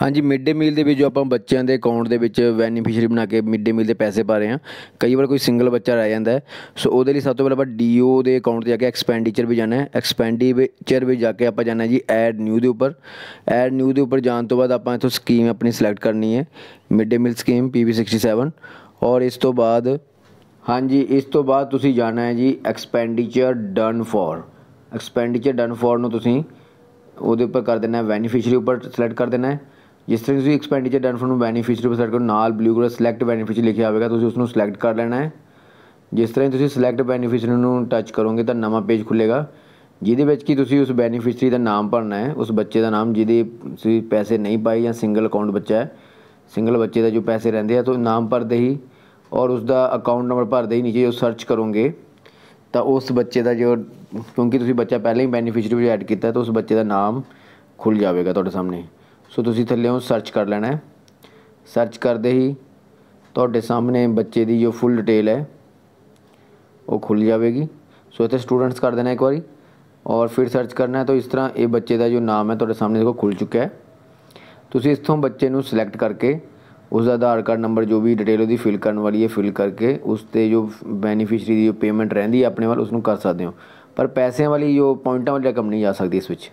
ਹਾਂਜੀ mid day ਮੀਲ ਦੇ ਵਿੱਚ ਜੋ ਆਪਾਂ ਬੱਚਿਆਂ ਦੇ ਅਕਾਊਂਟ ਦੇ ਵਿੱਚ ਬੈਨੀਫਿਸ਼ਰੀ ਬਣਾ ਕੇ ਮਿਡ ਡੇ ਮੀਲ ਦੇ ਪੈਸੇ ਪਾ ਰਹੇ ਆ ਕਈ ਵਾਰ ਕੋਈ ਸਿੰਗਲ ਬੱਚਾ ਰਹਿ ਜਾਂਦਾ ਸੋ ਉਹਦੇ ਲਈ ਸਭ ਤੋਂ ਪਹਿਲਾਂ ਆਪਾਂ ਡੀਓ ਦੇ ਅਕਾਊਂਟ ਤੇ ਜਾ ਕੇ ਐਕਸਪੈਂਡੀਚਰ ਵੀ ਜਾਣਾ ਹੈ ਐਕਸਪੈਂਡੀਚਰ ਵਿੱਚ ਜਾ ਕੇ ਆਪਾਂ ਜਾਣਾ ਜੀ ਐਡ ਨਿਊ ਦੇ ਉੱਪਰ ਐਡ ਨਿਊ ਦੇ ਉੱਪਰ ਜਾਣ ਤੋਂ ਬਾਅਦ ਆਪਾਂ ਇਥੋਂ ਸਕੀਮ ਆਪਣੀ ਸਿਲੈਕਟ ਕਰਨੀ ਹੈ mid day meal scheme PV 67 ਔਰ ਇਸ ਤੋਂ ਬਾਅਦ ਹਾਂਜੀ ਇਸ ਤੋਂ ਬਾਅਦ ਤੁਸੀਂ ਜਾਣਾ ਹੈ ਜੀ expenditure done for expenditure done for ਨੂੰ ਤੁਸੀਂ ਉਹਦੇ ਉੱਪਰ ਕਰ ਦੇਣਾ ਹੈ ਬੈਨੀਫੀਸ਼ੀਅਰੀ ਉੱਪਰ ਸਿਲੈਕਟ ਕਰ ਦੇਣਾ ਹੈ ਜਿਸ ਤਰ੍ਹਾਂ ਤੁਸੀਂ expenditure done from beneficiary website ਕੋ ਨਾਲ ਬਲੂ ਕਲਰ ਸਿਲੈਕਟ ਬੈਨੀਫੀਸ਼ੀਅਰੀ ਲਿਖਿਆ ਹੋਵੇਗਾ ਤੁਸੀਂ ਉਸ ਨੂੰ ਸਿਲੈਕਟ ਕਰ ਲੈਣਾ ਹੈ ਜਿਸ ਤਰ੍ਹਾਂ ਤੁਸੀਂ ਸਿਲੈਕਟ ਬੈਨੀਫੀਸ਼ੀਅਰੀ ਨੂੰ ਟੱਚ ਕਰੋਗੇ ਤਾਂ ਨਵਾਂ ਪੇਜ ਖੁੱਲੇਗਾ ਜਿਹਦੇ ਵਿੱਚ ਕੀ ਤੁਸੀਂ ਉਸ ਬੈਨੀਫੀਸ਼ੀਅਰੀ ਦਾ ਨਾਮ ਭਰਨਾ ਹੈ ਉਸ ਬੱਚੇ ਦਾ ਨਾਮ ਜਿਹਦੇ ਤੁਸੀਂ ਪੈਸੇ ਨਹੀਂ ਪਾਏ ਜਾਂ ਸਿੰਗਲ ਅਕਾਊਂਟ ਬੱਚਾ ਹੈ ਸਿੰਗਲ ਬੱਚੇ ਦਾ ਜੋ ਪੈਸੇ ਰਹਿੰਦੇ ਆ ਤਾਂ ਨਾਮ ਭਰਦੇ ਹੀ ਔਰ ਉਸ ਦਾ ਅਕਾਊਂਟ ਨੰਬਰ ਭਰਦੇ ਹੀ ਨੀਚੇ ਜੋ ਸਰਚ ਕਰੋਗੇ ਤਾਂ ਉਸ ਬੱਚੇ ਦਾ ਜੋ ਕਿਉਂਕਿ ਤੁਸੀਂ ਬੱਚਾ ਪਹਿਲਾਂ ਹੀ ਬੈਨੀਫੀਸ਼ੀਅਰੀ ਵਿੱਚ ਐਡ ਕੀਤਾ ਤਾਂ ਉਸ ਬੱਚੇ ਦਾ ਨਾਮ ਖੁੱਲ ਜਾਵੇਗਾ ਤੁਹਾਡੇ ਸਾਹਮਣੇ ਸੋ ਤੁਸੀਂ ਥੱਲੇੋਂ ਸਰਚ ਕਰ ਲੈਣਾ ਹੈ ਸਰਚ ਕਰਦੇ ਹੀ ਤੁਹਾਡੇ ਸਾਹਮਣੇ ਬੱਚੇ ਦੀ ਜੋ ਫੁੱਲ ਡਿਟੇਲ ਹੈ ਉਹ ਖੁੱਲ ਜਾਵੇਗੀ ਸੋ ਇੱਥੇ ਸਟੂਡੈਂਟਸ ਕਰ ਦੇਣਾ ਇੱਕ ਵਾਰੀ ਔਰ ਫਿਰ ਸਰਚ ਕਰਨਾ ਹੈ ਤਾਂ ਇਸ ਤਰ੍ਹਾਂ ਇਹ ਬੱਚੇ ਦਾ ਜੋ ਨਾਮ ਹੈ ਤੁਹਾਡੇ ਸਾਹਮਣੇ ਦੇਖੋ ਖੁੱਲ ਚੁੱਕਿਆ ਹੈ ਤੁਸੀਂ ਇਸ ਤੋਂ ਬੱਚੇ ਨੂੰ ਸਿਲੈਕਟ ਕਰਕੇ ਉਸ ਦਾ ਆਧਾਰ ਕਾਰਡ ਨੰਬਰ ਜੋ ਵੀ ਡਿਟੇਲ ਉਹਦੀ ਫਿਲ ਕਰਨ ਵਾਲੀ ਹੈ ਫਿਲ ਕਰਕੇ ਉਸ ਤੇ ਜੋ ਬੈਨੀਫਿਸ਼ਰੀ ਦੀ ਜੋ ਪੇਮੈਂਟ ਰਹਿੰਦੀ ਹੈ ਆਪਣੇ ਵੱਲ ਉਸ ਨੂੰ ਕਰ ਸਕਦੇ ਹੋ ਪਰ ਪੈਸਿਆਂ ਵਾਲੀ ਜੋ ਪੁਆਇੰਟਾਂ ਵਾਲੀ ਰਕਮ ਨਹੀਂ ਆ ਸਕਦੀ ਇਸ ਵਿੱਚ